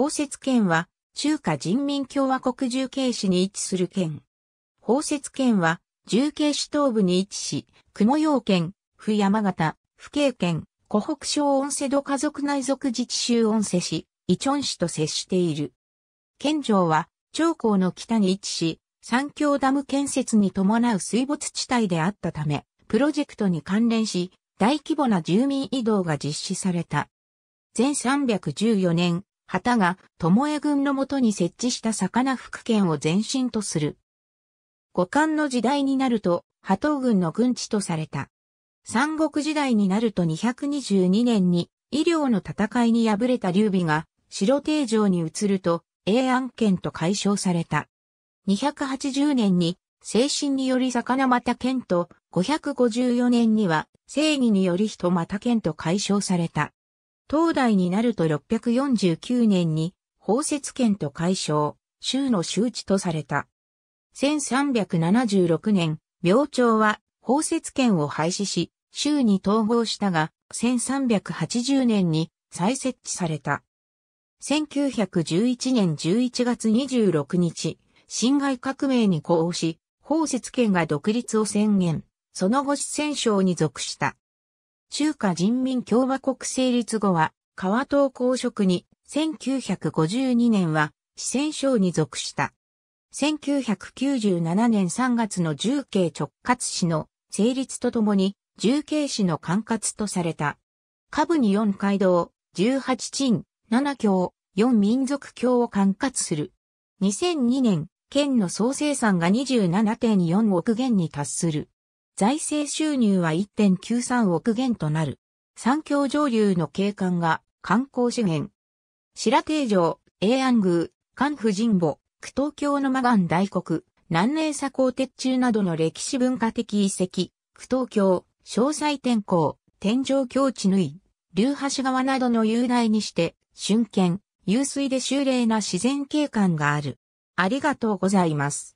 包摂県は、中華人民共和国重慶市に位置する県。包摂県は、重慶市東部に位置し、雲陽県、府山形、府慶県、湖北省温瀬戸家族内属自治州温瀬市、イチョン市と接している。県庁は、長江の北に位置し、三峡ダム建設に伴う水没地帯であったため、プロジェクトに関連し、大規模な住民移動が実施された。全314年、旗が、巴軍のもとに設置した魚福県を前身とする。五冠の時代になると、波軍の軍地とされた。三国時代になると222年に、医療の戦いに敗れた劉備が、白定城に移ると、永安県と解消された。280年に、精神により魚又県と、554年には、正義により人又県と解消された。東大になると649年に、包摂権と解消、州の周知とされた。1376年、明朝は包摂権を廃止し、州に統合したが、1380年に再設置された。1911年11月26日、辛亥革命に呼応し、包摂権が独立を宣言、その後四川省に属した。中華人民共和国成立後は、川東公職に、1952年は、四川省に属した。1997年3月の重慶直轄市の成立とともに、重慶市の管轄とされた。下部に4街道、18鎮、7教、4民族教を管轄する。2002年、県の総生産が27.4億元に達する。財政収入は1.93億元となる。三峡上流の景観が観光資源。白定城、永安宮、関府神保、九東京の魔岩大国、南寧砂鋼鉄柱などの歴史文化的遺跡、九東京、詳細天候、天井境地縫い、流橋川などの雄大にして、春見、湧水で秀麗な自然景観がある。ありがとうございます。